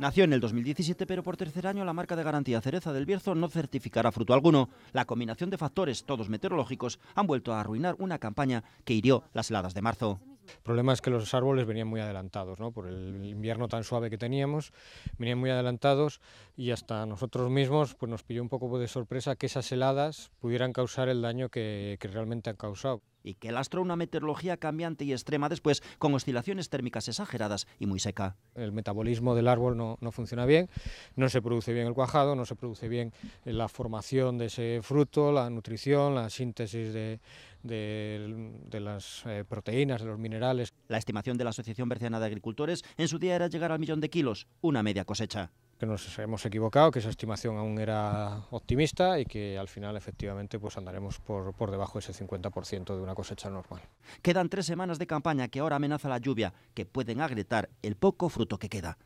Nació en el 2017, pero por tercer año la marca de garantía Cereza del Bierzo no certificará fruto alguno. La combinación de factores, todos meteorológicos, han vuelto a arruinar una campaña que hirió las heladas de marzo. El problema es que los árboles venían muy adelantados, ¿no? por el invierno tan suave que teníamos, venían muy adelantados, y hasta nosotros mismos pues nos pilló un poco de sorpresa que esas heladas pudieran causar el daño que, realmente han causado. Y que lastró una meteorología cambiante y extrema después, con oscilaciones térmicas exageradas y muy seca. El metabolismo del árbol no, funciona bien, no se produce bien el cuajado, no se produce bien la formación de ese fruto, la nutrición, la síntesis de, de, las eh, proteínas, de los minerales. La estimación de la Asociación Berciana de Agricultores en su día era llegar al millón de kilos, una media cosecha que nos hemos equivocado, que esa estimación aún era optimista y que al final efectivamente pues andaremos por, por debajo de ese 50% de una cosecha normal. Quedan tres semanas de campaña que ahora amenaza la lluvia, que pueden agrietar el poco fruto que queda.